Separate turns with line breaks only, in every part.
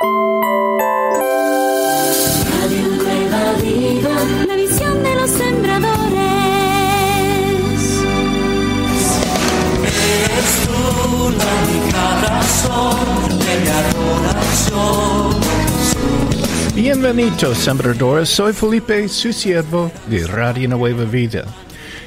Radio sembradores.
Bienvenidos, sembradores. Soy Felipe, su siervo de Radio Nueva Vida.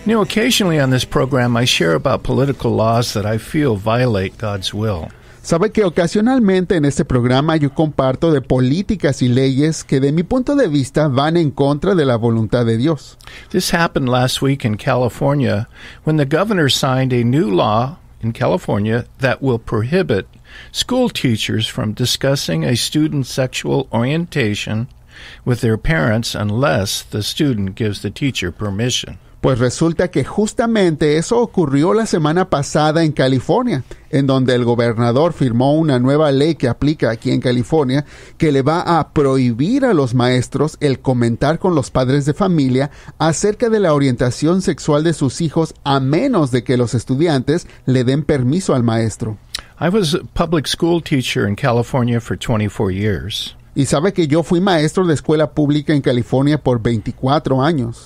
Now, occasionally on this program, I share about political
laws that I feel violate God's will. Sabe que ocasionalmente en este programa yo comparto de políticas y leyes que de mi punto de vista van en contra de la voluntad de Dios. This happened last week in California when the governor signed a new
law in California that will prohibit school teachers from discussing a student's sexual orientation with their parents unless the student gives the teacher permission.
Pues resulta que justamente eso ocurrió la semana pasada en California en donde el gobernador firmó una nueva ley que aplica aquí en California que le va a prohibir a los maestros el comentar con los padres de familia acerca de la orientación sexual de sus hijos a menos de que los estudiantes le den permiso al maestro. public school teacher in California for years. Y sabe que yo fui maestro de escuela pública en California por 24 años.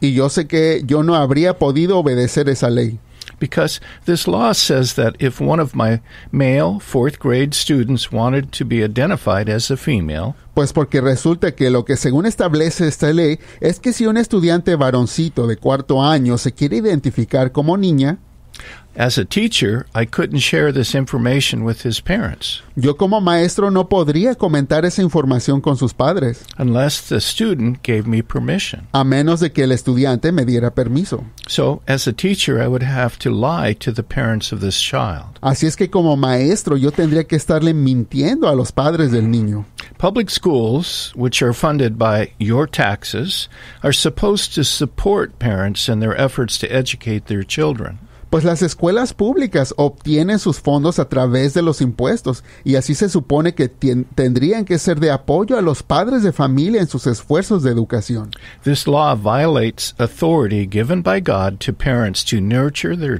Y yo sé que
yo no habría podido obedecer esa ley. because this law says that if one of my
male fourth grade students wanted to be identified as a female, Pues porque resulta que lo que según establece esta ley es que si un estudiante varoncito de cuarto año se quiere identificar como niña, As a teacher, I couldn't share this information with his parents. Yo como maestro no podría comentar esa información con sus padres. Unless the student gave me permission. A menos de que el estudiante me diera permiso. So, as a
teacher, I would have to lie to the parents of this child.
Así es que como maestro yo tendría que estarle mintiendo a los padres del niño. Public schools,
which are funded by your taxes, are supposed to support parents in
their efforts to educate their children. Pues las escuelas públicas obtienen sus fondos a través de los impuestos y así se supone que tendrían que ser de apoyo a los padres de familia en sus esfuerzos de educación. This by parents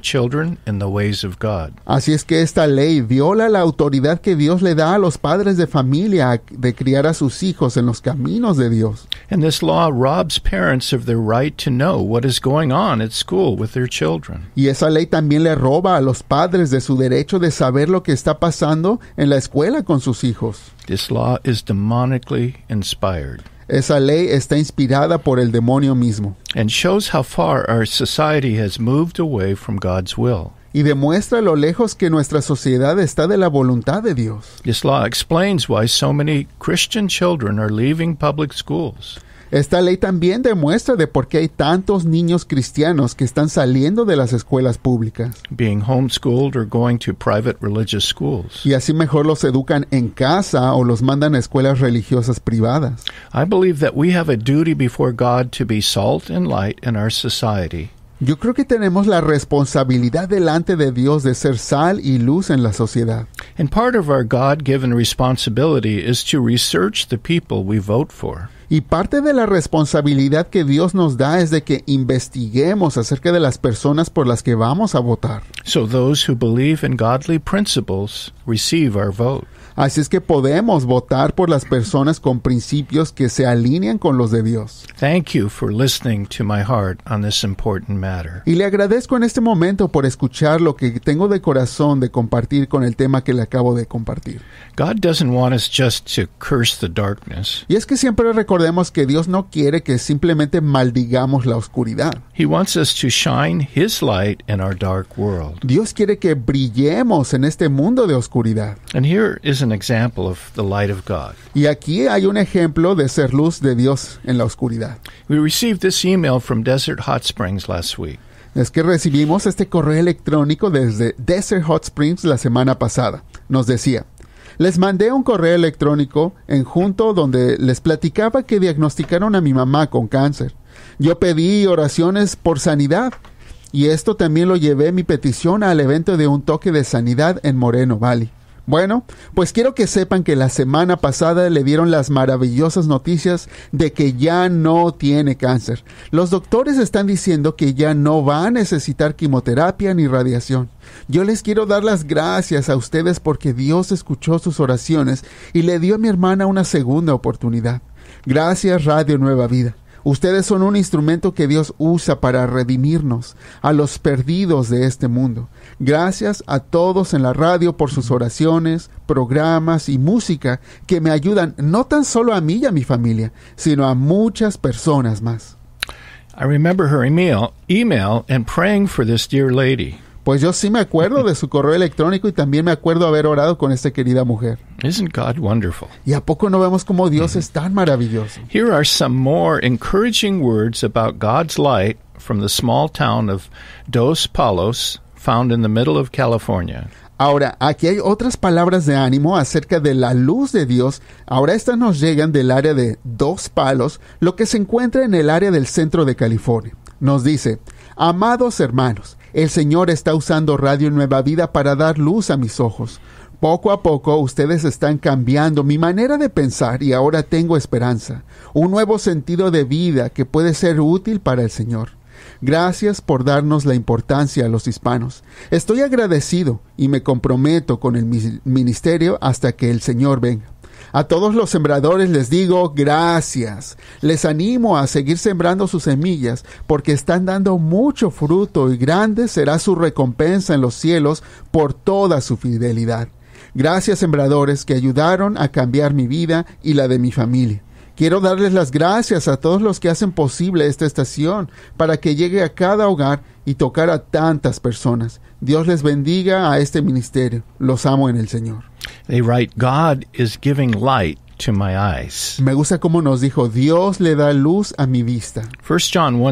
children the ways of Así es que esta ley viola la autoridad que Dios le da a los padres de familia de criar a sus hijos en los caminos de Dios.
And this law robs parents of their right to know what is going on at school with their children.
Y esa ley también le roba a los padres de su derecho de saber lo que está pasando en la escuela con sus hijos. Esa ley está inspirada por el demonio mismo. has moved away from God's Y demuestra lo lejos que nuestra sociedad está de la voluntad de Dios. This law explains why so many Christian children are leaving public schools. Esta ley también demuestra de por qué hay tantos niños cristianos que están saliendo de las escuelas públicas. Being homeschooled or going to private religious schools. Y así mejor los educan en casa o los mandan a escuelas religiosas privadas. I believe that we have a duty before God to be salt and light in our society. Yo creo que tenemos la responsabilidad delante de Dios de ser sal y luz en la sociedad. And part of our God-given responsibility is to research the people we vote for. Y parte de la responsabilidad que Dios nos da es de que investiguemos acerca de las personas por las que vamos a votar. So those who principles Así es que podemos votar por las personas con principios que se alinean con los de Dios. listening Y le agradezco en este momento por escuchar lo que tengo de corazón de compartir con el tema que le acabo de compartir. Y es que siempre recordemos que Dios no quiere que simplemente maldigamos la oscuridad. wants Dios quiere que brillemos en este mundo de oscuridad. Y aquí hay un ejemplo de ser luz de Dios en la oscuridad. last week. Es que recibimos este correo electrónico desde Desert Hot Springs la semana pasada. Nos decía, les mandé un correo electrónico en junto donde les platicaba que diagnosticaron a mi mamá con cáncer. Yo pedí oraciones por sanidad y esto también lo llevé mi petición al evento de un toque de sanidad en Moreno Valley. Bueno, pues quiero que sepan que la semana pasada le dieron las maravillosas noticias de que ya no tiene cáncer. Los doctores están diciendo que ya no va a necesitar quimioterapia ni radiación. Yo les quiero dar las gracias a ustedes porque Dios escuchó sus oraciones y le dio a mi hermana una segunda oportunidad. Gracias Radio Nueva Vida. Ustedes son un instrumento que Dios usa para redimirnos a los perdidos de este mundo. Gracias a todos en la radio por sus oraciones, programas y música que me ayudan no tan solo a mí y a mi familia, sino a muchas personas más. I remember her email, email and praying for this dear lady. Pues yo sí me acuerdo de su correo electrónico y también me acuerdo haber orado con esta querida mujer. wonderful? Y a poco no vemos cómo Dios mm-hmm. es tan maravilloso.
encouraging words about God's light from the small town of Dos Palos, found in the middle of California.
Ahora, aquí hay otras palabras de ánimo acerca de la luz de Dios. Ahora estas nos llegan del área de Dos Palos, lo que se encuentra en el área del centro de California. Nos dice, amados hermanos, el Señor está usando Radio Nueva Vida para dar luz a mis ojos. Poco a poco ustedes están cambiando mi manera de pensar y ahora tengo esperanza, un nuevo sentido de vida que puede ser útil para el Señor. Gracias por darnos la importancia a los hispanos. Estoy agradecido y me comprometo con el ministerio hasta que el Señor venga. A todos los sembradores les digo gracias. Les animo a seguir sembrando sus semillas porque están dando mucho fruto y grande será su recompensa en los cielos por toda su fidelidad. Gracias sembradores que ayudaron a cambiar mi vida y la de mi familia. Quiero darles las gracias a todos los que hacen posible esta estación para que llegue a cada hogar y tocar a tantas personas. Dios les bendiga a este ministerio. Los amo en el Señor. They write, God is giving light me gusta cómo nos dijo, Dios le da luz a mi vista. 1 John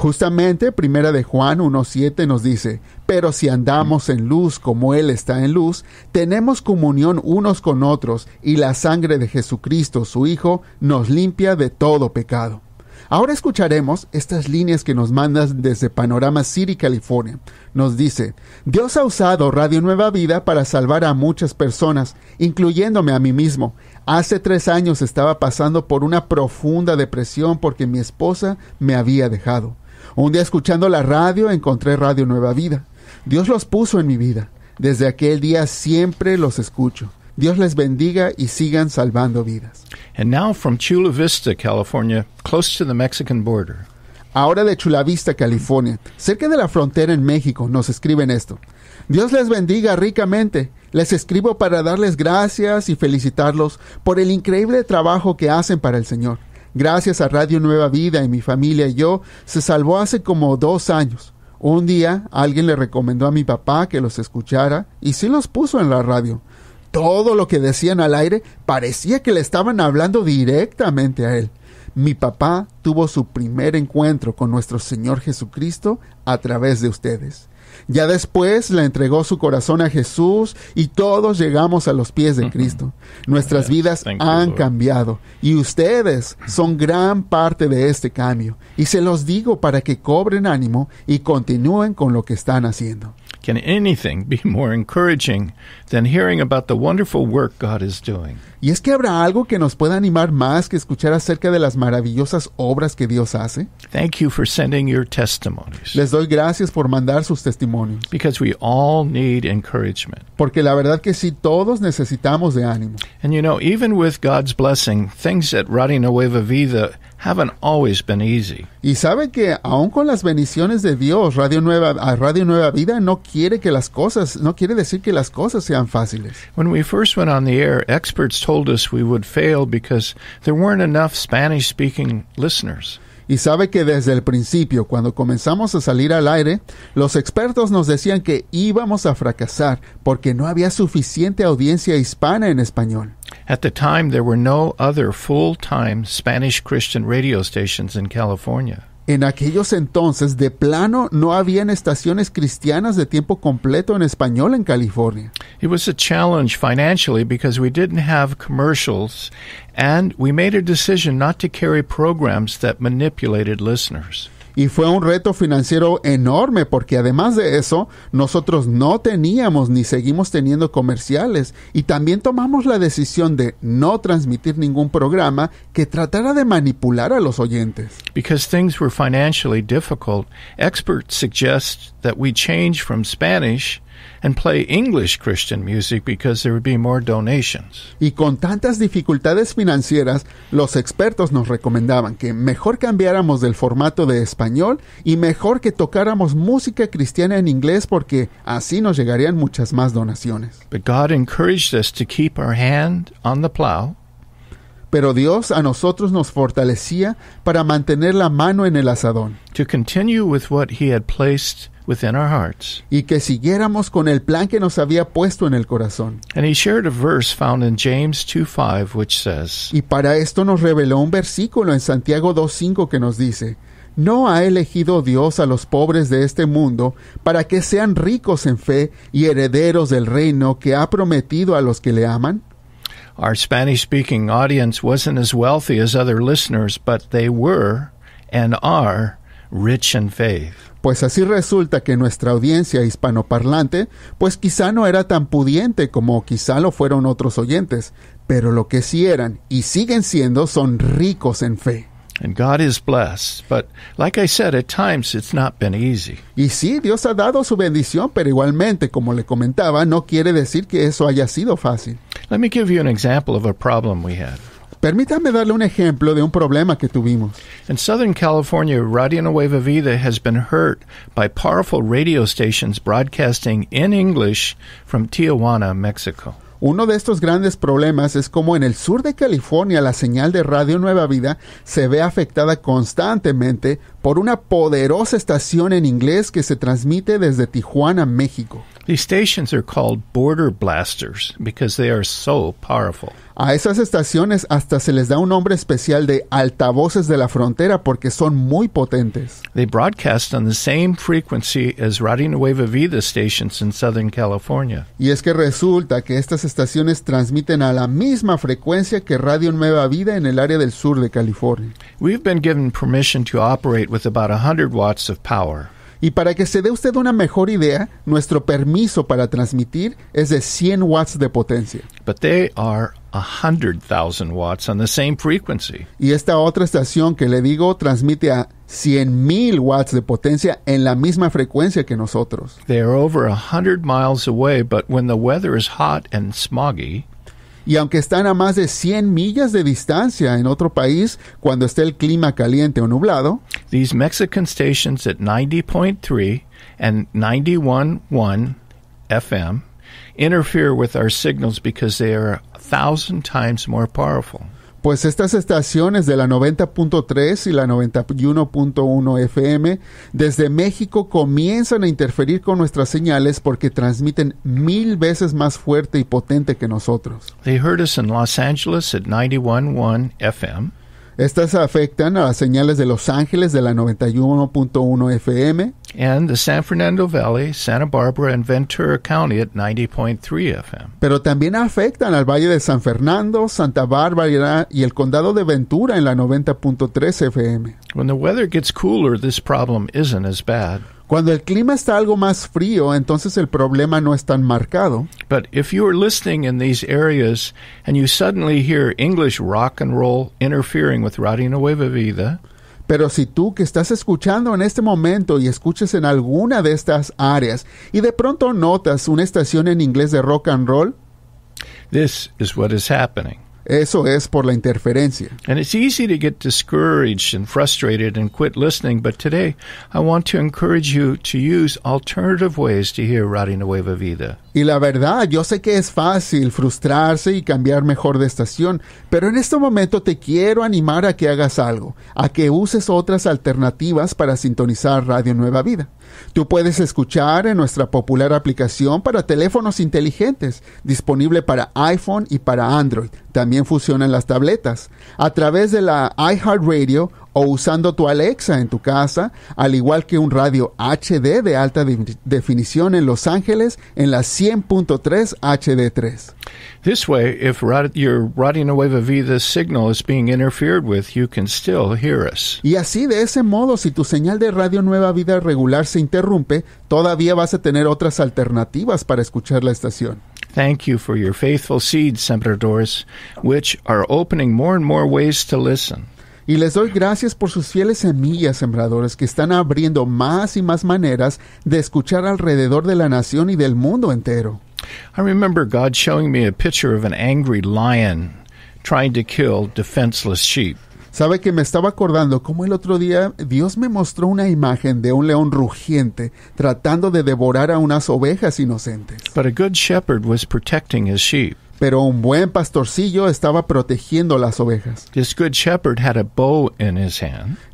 Justamente, primera de Juan 1.7 nos dice, pero si andamos en luz como Él está en luz, tenemos comunión unos con otros y la sangre de Jesucristo, su Hijo, nos limpia de todo pecado. Ahora escucharemos estas líneas que nos mandas desde Panorama City, California. Nos dice, Dios ha usado Radio Nueva Vida para salvar a muchas personas, incluyéndome a mí mismo. Hace tres años estaba pasando por una profunda depresión porque mi esposa me había dejado. Un día escuchando la radio encontré Radio Nueva Vida. Dios los puso en mi vida. Desde aquel día siempre los escucho. Dios les bendiga y sigan salvando vidas. And now from Chula Vista, California, close to the Mexican border. Ahora de Chula Vista, California, cerca de la frontera en México, nos escriben esto. Dios les bendiga ricamente. Les escribo para darles gracias y felicitarlos por el increíble trabajo que hacen para el Señor. Gracias a Radio Nueva Vida y mi familia y yo, se salvó hace como dos años. Un día alguien le recomendó a mi papá que los escuchara y sí los puso en la radio todo lo que decían al aire parecía que le estaban hablando directamente a él. Mi papá tuvo su primer encuentro con nuestro Señor Jesucristo a través de ustedes. Ya después le entregó su corazón a Jesús y todos llegamos a los pies de Cristo. Nuestras vidas han cambiado y ustedes son gran parte de este cambio. Y se los digo para que cobren ánimo y continúen con lo que están haciendo. Can anything be more encouraging than hearing about the wonderful work God is doing? ¿Y es que habrá algo que nos pueda animar más que escuchar acerca de las maravillosas obras que Dios hace? Thank you for sending your testimonies. Les doy gracias por mandar sus testimonios. Because we all need encouragement. Porque la verdad que sí todos necesitamos de ánimo. And you know, even with God's blessing, things at Radina Nueva Vida haven't always been easy. Y sabe que aun con las bendiciones de Dios, Radio Nueva, Radio Nueva Vida no quiere que las cosas, no quiere decir que las cosas sean fáciles. When we first went on the air, experts told us we would fail because there weren't enough Spanish-speaking listeners. Y sabe que desde el principio, cuando comenzamos a salir al aire, los expertos nos decían que íbamos a fracasar porque no había suficiente audiencia hispana en español. At the time, there were no other full-time Spanish
Christian radio stations in California.
en aquellos entonces, de plano, no habían estaciones cristianas de tiempo completo en español en California. It was a challenge financially because we didn't have commercials and we made a decision not to carry programs that manipulated listeners. y fue un reto financiero enorme porque además de eso, nosotros no teníamos ni seguimos teniendo comerciales y también tomamos la decisión de no transmitir ningún programa que tratara de manipular a los oyentes. Because
that we change from Spanish
y con tantas dificultades financieras, los expertos nos recomendaban que mejor cambiáramos del formato de español y mejor que tocáramos música cristiana en inglés porque así nos llegarían muchas más donaciones. Pero God encouraged us to keep our hand on the plow pero Dios a nosotros nos fortalecía para mantener la mano en el asadón. Y que siguiéramos con el plan que nos había puesto en el corazón. Y para esto nos reveló un versículo en Santiago 2:5 que nos dice: ¿No ha elegido Dios a los pobres de este mundo para que sean ricos en fe y herederos del reino que ha prometido a los que le aman? Our Spanish speaking audience wasn't as wealthy as other listeners, but they were and are rich in faith. Pues así resulta que nuestra audiencia hispanoparlante, pues quizá no era tan pudiente como quizá lo fueron otros oyentes, pero lo que sí eran y siguen siendo son ricos en fe. And God is but like I said, at times it's not been easy. Y sí, Dios ha dado su bendición, pero igualmente, como le comentaba, no quiere decir que eso haya sido fácil. Let me give you an example of a problem we had. Permítame darle un ejemplo de un problema que tuvimos. In Southern California, Radio Nueva Vida has been
hurt by powerful radio stations broadcasting in English from Tijuana, Mexico.
Uno de estos grandes problemas es cómo en el sur de California la señal de Radio Nueva Vida se ve afectada constantemente por una poderosa estación en inglés que se transmite desde Tijuana, México. These stations are called border blasters because they are powerful. A esas estaciones hasta se les da un nombre especial de altavoces de la frontera porque son muy potentes. broadcast
the same frequency stations Southern California.
Y es que resulta que estas estaciones transmiten a la misma frecuencia que Radio Nueva Vida en el área del sur de California. We've been given permission to operate with about 100 watts of power. Y para que se dé usted una mejor idea, nuestro permiso para transmitir es de 100 watts de potencia.
But they are 100,000 watts on the same frequency.
Y esta otra estación que le digo transmite a 100,000 watts de potencia en la misma frecuencia que nosotros. They are over 100 miles away, but when the weather is hot and smoggy, y aunque están a más de 100 millas de distancia en otro país cuando esté el clima caliente o nublado. These Mexican stations at
90.3 and 91.1 FM interfere with our signals because they are a thousand times more powerful.
pues estas estaciones de la 90.3 y la 91.1 FM desde México comienzan a interferir con nuestras señales porque transmiten mil veces más fuerte y potente que nosotros. They heard in Los Angeles at 91.1 FM. Estas afectan a las señales de Los Ángeles de la 91.1 FM. And the San Fernando Valley, Santa Barbara and Ventura County at 90.3 FM. Pero también afectan al Valle de San Fernando, Santa Bárbara y el Condado de Ventura en la 90.3 FM. When the weather gets cooler, this problem isn't as bad. Cuando el clima está algo más frío, entonces el problema no es tan marcado. But if you are listening in these areas and you suddenly hear English rock and roll interfering with Vida, pero si tú que estás escuchando en este momento y escuchas en alguna de estas áreas y de pronto notas una estación en inglés de rock and roll, this is what is happening. Eso es por la interferencia.
And it's easy to get discouraged and frustrated and quit listening, but today I want to encourage you to use alternative ways to hear Radio Nueva Vida.
Y la verdad, yo sé que es fácil frustrarse y cambiar mejor de estación, pero en este momento te quiero animar a que hagas algo, a que uses otras alternativas para sintonizar Radio Nueva Vida. Tú puedes escuchar en nuestra popular aplicación para teléfonos inteligentes, disponible para iPhone y para Android. También funcionan las tabletas. A través de la iHeartRadio o usando tu Alexa en tu casa, al igual que un radio HD de alta definición en Los Ángeles en la 100.3 HD3. This way, if you're riding radio wave vida signal is being interfered with, you can still hear us. Y así de ese modo, si tu señal de radio Nueva Vida regular se interrumpe, todavía vas a tener otras alternativas para escuchar la estación. Thank you for your faithful seeds, sembradores, which are opening more and more ways to listen. Y les doy gracias por sus fieles semillas sembradores que están abriendo más y más maneras de escuchar alrededor de la nación y del mundo entero. I remember God showing me a picture of an angry lion trying to kill defenseless sheep. Sabe que me estaba acordando cómo el otro día Dios me mostró una imagen de un león rugiente tratando de devorar a unas ovejas inocentes. But a good shepherd was protecting his sheep. Pero un buen pastorcillo estaba protegiendo las ovejas.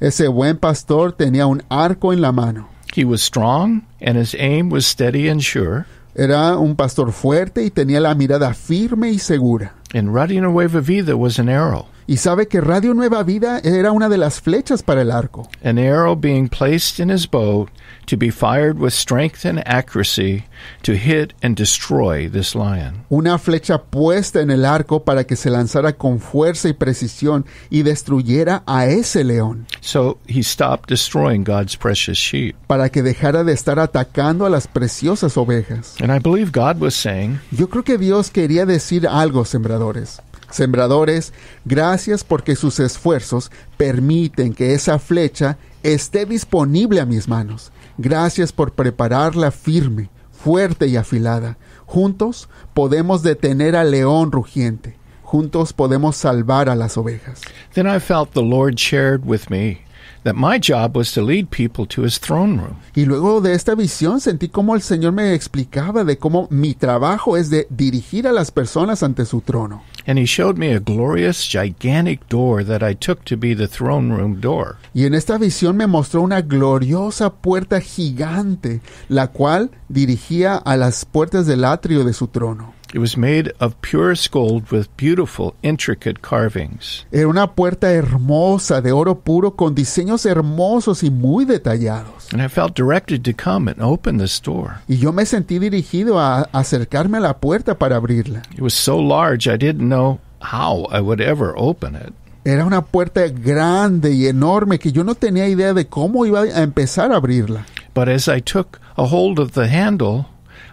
Ese buen pastor tenía un arco en la mano. strong Era un pastor fuerte y tenía la mirada firme y segura. And running away with vida was arrow y sabe que Radio Nueva Vida era una de las flechas para el arco. An Una flecha puesta en el arco para que se lanzara con fuerza y precisión y destruyera a ese león. So he Para que dejara de estar atacando a las preciosas ovejas. And Yo creo que Dios quería decir algo, sembradores. Sembradores, gracias porque sus esfuerzos permiten que esa flecha esté disponible a mis manos. Gracias por prepararla firme, fuerte y afilada. Juntos podemos detener al león rugiente. Juntos podemos salvar a las ovejas. Then I felt the Lord shared with me y luego de esta visión sentí como el Señor me explicaba de cómo mi trabajo es de dirigir a las personas ante su trono. me Y en esta visión me mostró una gloriosa puerta gigante, la cual dirigía a las puertas del atrio de su trono. It was made of purest gold with beautiful, intricate carvings. Era una puerta hermosa de oro puro con diseños hermosos y muy detallados. And I
felt directed to come and open this door.
Y yo me sentí dirigido a acercarme a la puerta
para abrirla. It was so large I didn't know how I would ever open it.
Era una puerta grande y enorme que yo no tenía idea de cómo iba a empezar a abrirla. But as I took a hold of the handle,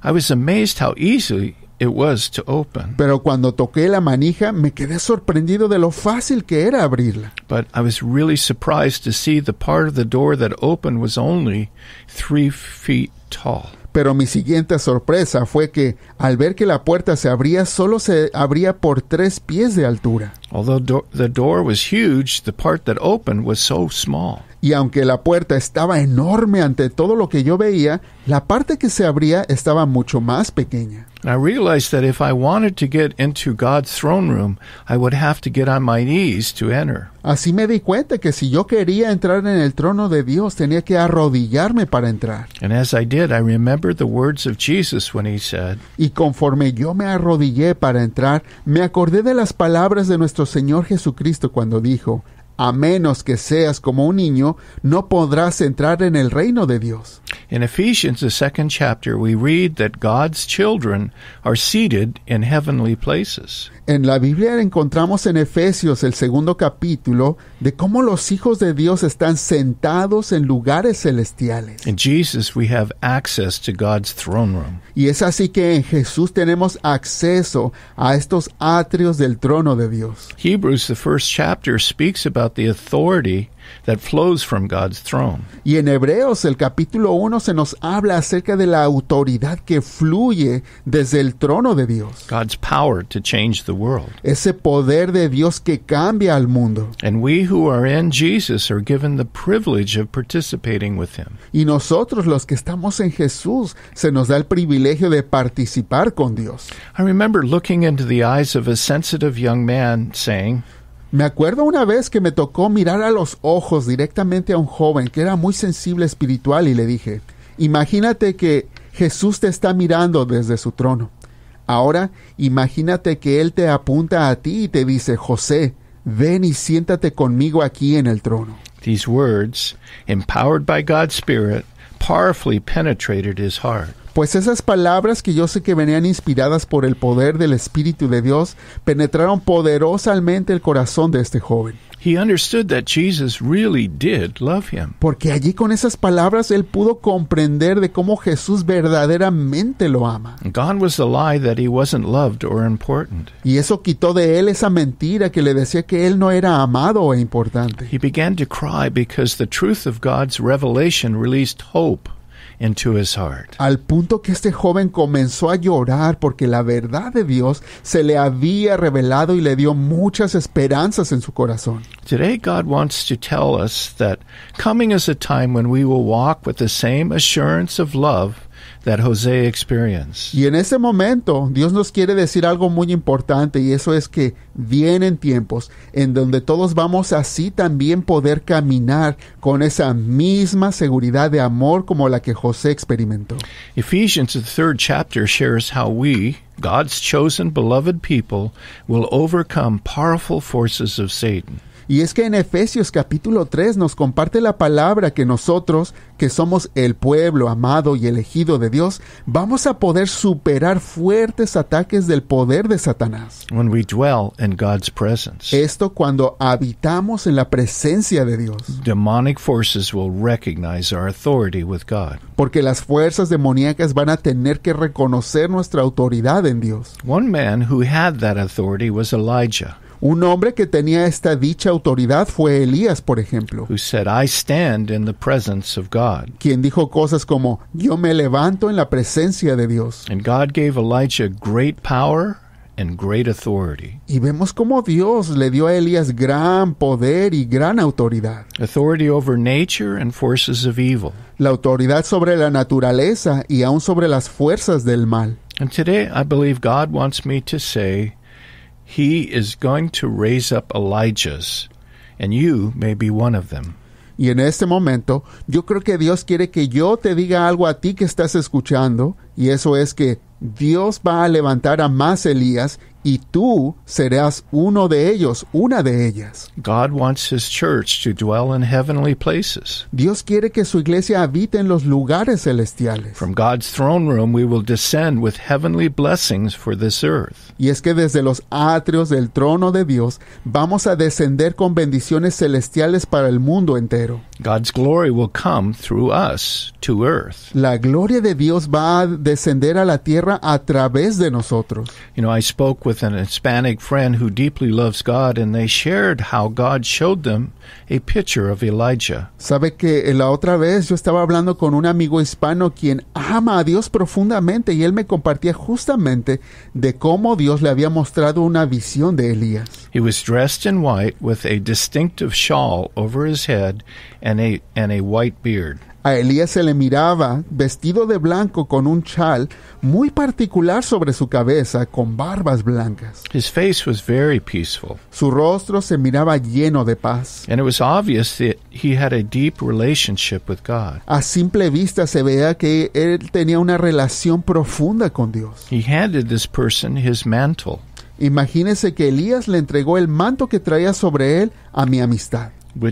I was amazed how easily was open. Pero cuando toqué la manija, me quedé sorprendido de lo fácil que era abrirla. But I was really surprised to see the part of the door that opened was only feet tall. Pero mi siguiente sorpresa fue que al ver que la puerta se abría, solo se abría por tres pies de altura. Although do- the door was huge, the part that opened was so small. Y aunque la puerta estaba enorme ante todo lo que yo veía, la parte que se abría estaba mucho más pequeña. I realized that if I wanted to get into God's throne room, I would have to get on my knees to enter. Así me di cuenta que si yo quería entrar en el trono de Dios, tenía que arrodillarme para entrar. And as I did, I remembered the words of Jesus when he said, Y conforme yo me arrodillé para entrar, me acordé de las palabras de nuestro Señor Jesucristo cuando dijo, a menos que seas como un niño, no podrás entrar en el reino de Dios. In Ephesians, the second chapter, we read that God's children are
seated
in heavenly places. En la Biblia encontramos en Efesios el segundo capítulo de cómo los hijos de Dios están sentados en lugares celestiales.
In Jesus, we have access to God's throne room.
Y es así que en Jesús tenemos acceso a estos atrios del trono de Dios. Hebrews, the first chapter, speaks about about the authority that flows from God's throne. Y en Hebreos el capítulo 1 se nos habla acerca de la autoridad que fluye desde el trono de Dios.
God's power to change the world.
Ese poder de Dios que cambia al mundo. And we who are in Jesus are given the privilege of participating with him. Y nosotros los que estamos en Jesús se nos da el privilegio de participar con Dios. I remember looking into the eyes of a sensitive young man saying Me acuerdo una vez que me tocó mirar a los ojos directamente a un joven que era muy sensible espiritual y le dije, imagínate que Jesús te está mirando desde su trono. Ahora imagínate que Él te apunta a ti y te dice, José, ven y siéntate conmigo aquí en el trono. These words, empowered by God's Spirit, powerfully penetrated his heart. Pues esas palabras que yo sé que venían inspiradas por el poder del Espíritu de Dios penetraron poderosamente el corazón de este joven. Porque allí con esas palabras él pudo comprender de cómo Jesús verdaderamente lo ama. Y eso quitó de él esa mentira que le decía que él no era amado e importante. He began to cry because the truth of God's revelation released hope. into his heart. Al punto que este joven comenzó a llorar porque la verdad de Dios se le había revelado y le dio muchas esperanzas en su corazón. Today God wants to tell us that coming is a time when we will walk with the same assurance of love that Jose experienced. Y en ese momento, Dios nos quiere decir algo muy importante y eso es que vienen tiempos en donde todos vamos así también poder caminar con esa misma seguridad de amor como la que José experimentó.
Ephesians the third chapter shares how we God's
chosen beloved people will overcome powerful forces of Satan. Y es que en Efesios capítulo 3 nos comparte la palabra que nosotros, que somos el pueblo amado y elegido de Dios, vamos a poder superar fuertes ataques del poder de Satanás. Esto cuando habitamos en la presencia de Dios. Porque las fuerzas demoníacas van a tener que reconocer nuestra autoridad en Dios. One man who had that authority was Elijah. Un hombre que tenía esta dicha autoridad fue Elías, por ejemplo. Who said, I stand in the presence of God. Quien dijo cosas como, yo me levanto en la presencia de Dios. And God gave Elijah great power and great authority. Y vemos cómo Dios le dio a Elías gran poder y gran autoridad. Authority over nature and forces of evil. La autoridad sobre la naturaleza y aún sobre las fuerzas del mal. And today I believe God
wants me to say he is going to raise up Elijahs,
and you may be one of them. Y en este momento, yo creo que Dios quiere que yo te diga algo a ti que estás escuchando, y eso es que Dios va a levantar a más Elías y tú serás uno de ellos, una de ellas. Dios quiere que su iglesia habite en los lugares celestiales. Y es que desde los atrios del trono de Dios vamos a descender con bendiciones celestiales para el mundo entero. La gloria de Dios va a descender a la tierra a través de nosotros.
You know, I spoke with an Hispanic friend who deeply loves God and they shared how God
showed them a picture of Elijah. Sabe que eh, la otra vez yo estaba hablando con un amigo hispano quien ama a Dios profundamente y él me compartía justamente de cómo Dios le había mostrado una visión de Elías. He was dressed in white with a distinctive shawl over his head and a and a white beard. A Elías se le miraba vestido de blanco con un chal muy particular sobre su cabeza con barbas blancas. Su rostro se miraba lleno de paz. a simple vista se veía que él tenía una relación profunda con Dios. Imagínese que Elías le entregó el manto que traía sobre él a mi amistad. Lo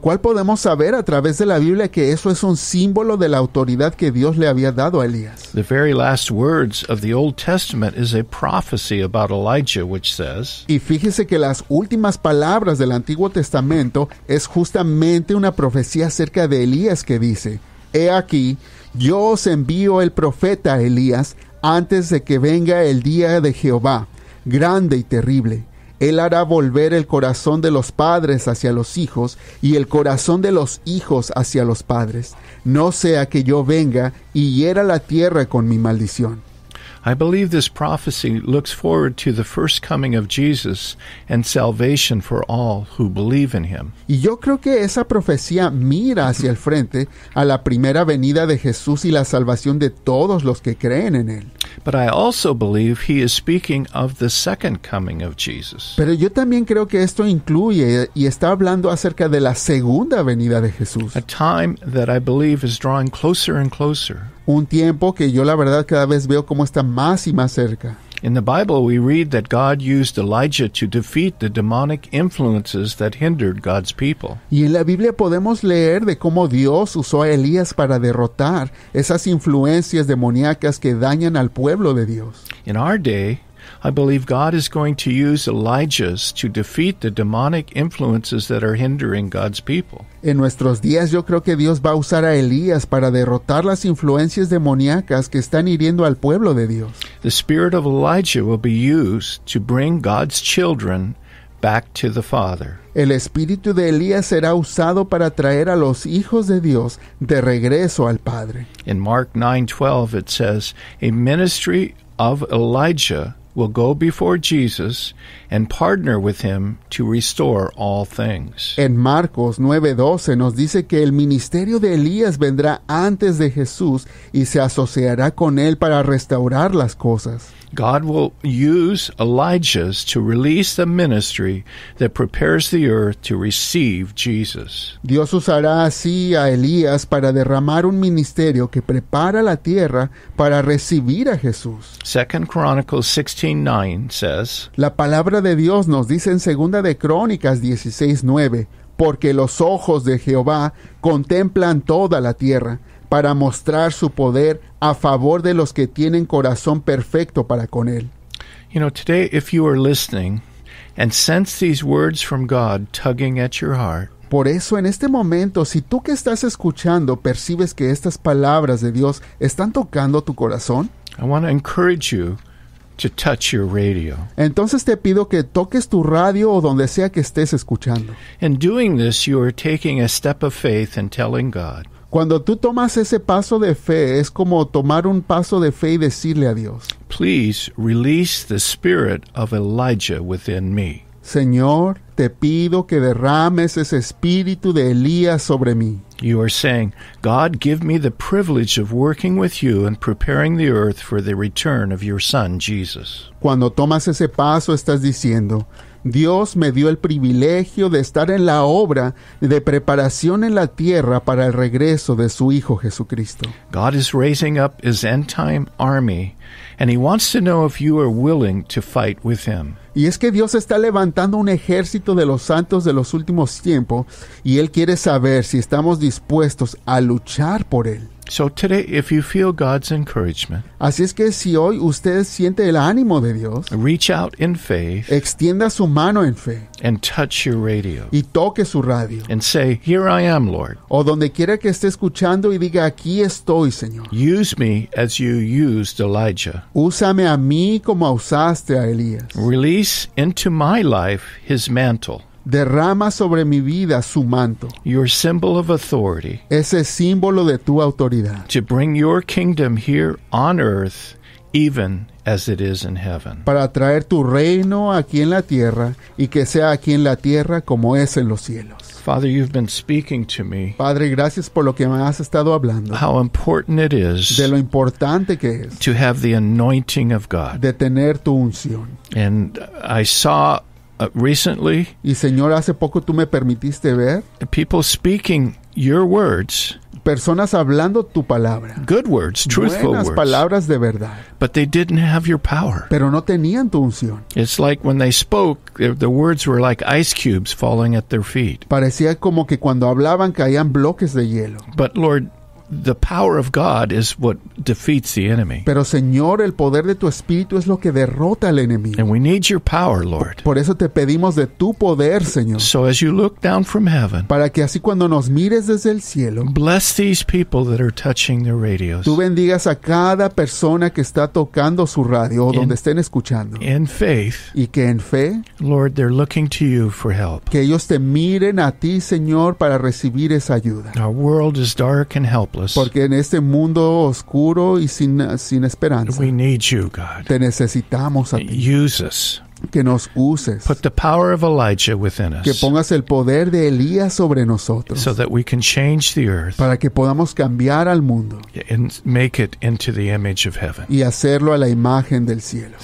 cual podemos saber a través de la Biblia que eso es un símbolo de la autoridad que Dios le había dado a Elías. The very last words of the Old Testament is a prophecy about Elijah which says Y fíjese que las últimas palabras del Antiguo Testamento es justamente una profecía acerca de Elías que dice: He aquí, yo os envío el profeta Elías antes de que venga el día de Jehová grande y terrible. Él hará volver el corazón de los padres hacia los hijos y el corazón de los hijos hacia los padres, no sea que yo venga y hiera la tierra con mi maldición. I believe this prophecy looks forward to the first
coming of Jesus and salvation for all who believe in him. Y yo creo que
esa profecía mira hacia el frente a la primera venida de Jesús y la salvación de todos los que creen en él. But I also
believe he is speaking of the second coming of Jesus.
Pero yo también creo que esto incluye y está hablando acerca de la segunda venida de Jesús. A time that I believe is drawing closer and closer. un tiempo que yo la verdad cada vez veo como está más y más cerca. people. Y en la Biblia podemos leer de cómo Dios usó a Elías para derrotar esas influencias demoníacas que dañan al pueblo de Dios. In our day, I believe God is
going to use Elijah's to defeat the demonic influences that are hindering God's
people. En nuestros días yo creo que Dios va a usar a Elías para derrotar las influencias demoníacas que están hiriendo al pueblo de Dios. The spirit of Elijah will be used to bring God's children back to the Father. El espíritu de Elías será usado para traer a los hijos de Dios de regreso al Padre. In Mark
9:12 it says, a ministry of Elijah will go before
Jesus and partner with him to restore all things. En Marcos 9:12 nos dice que el ministerio de Elías vendrá antes de Jesús y se asociará con él para restaurar las cosas.
God will use Elijah's to release the ministry that prepares the earth to receive Jesus.
Dios usará así a Elías para derramar un ministerio que prepara la tierra para recibir a Jesús. 2 Chronicles 16 La palabra de Dios nos dice en segunda de Crónicas 16:9, porque los ojos de Jehová contemplan toda la tierra para mostrar su poder a favor de los que tienen corazón perfecto para con él. You know, today if you are listening and sense these words from God tugging at your heart, por eso en este momento, si tú que estás escuchando percibes que estas palabras de Dios están tocando tu corazón, I want to encourage you To touch your radio. Entonces te pido que toques tu radio o donde sea que estés escuchando. In doing this, you are taking a step of faith and telling God. Cuando tú tomas ese paso de fe, es como tomar un paso de fe y decirle a Dios.
Please release the spirit of
Elijah within me. Señor, te pido que derrames ese espíritu de Elías sobre mí. You are saying, God, give me the privilege of working with you and preparing the earth for the return of your son Jesus. Cuando tomas ese paso, estás diciendo, Dios me dio el privilegio de estar en la obra de preparación en la tierra para el regreso de su Hijo Jesucristo. God is raising up his end time army Y es que Dios está levantando un ejército de los santos de los últimos tiempos y él quiere saber si estamos dispuestos a luchar por él. así es que si hoy usted siente el ánimo de Dios, out in extienda su mano en fe, and y toque su radio, and say, "Here I am, O donde quiera que esté escuchando y diga, "Aquí estoy, Señor." Use me as you used Elijah. Elijah. Úsame a mí como usaste a Elías. Release into my life his mantle. Derrama sobre mi vida su manto. Your symbol of authority. Ese símbolo de tu autoridad. To bring your kingdom
here on earth even as it is in heaven.
Para traer tu reino aquí en la tierra y que sea aquí en la tierra como es en los cielos. Father, you've been speaking to me. Padre, gracias por lo que me has estado hablando. How important it is. De lo importante que es. To have the anointing of God. De tener tu unción. And I saw uh, recently. Y Señor, hace poco tú me permitiste ver. People speaking your words. personas hablando tu palabra. Good words, truthful Buenas palabras de verdad. But
they didn't have your
power. Pero no tenían tu unción.
It's like when they spoke, the words were like ice cubes falling at their feet.
Parecía como que cuando hablaban caían bloques de hielo. But Lord, the power of God is what defeats the enemy. Pero Señor, el poder de tu espíritu es lo que derrota al enemigo. And we need your power, Lord. Por eso te pedimos de tu poder, Señor. So as you look down from heaven, para que así cuando nos mires desde el cielo, bless these people that are touching their radios. Tú bendigas a cada persona que está tocando su radio o donde estén escuchando. In faith. Y que en fe, Lord, they're looking to you for help. Que ellos te miren a ti, Señor, para recibir esa ayuda. Our world is dark and helpless. Porque en este mundo oscuro y sin, esperanza. Te necesitamos a ti. Que nos uses. Que pongas el poder de Elías sobre nosotros. Para que podamos cambiar al mundo. Y hacerlo a la imagen del cielo.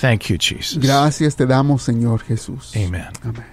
Gracias te damos, Señor Jesús. Amén.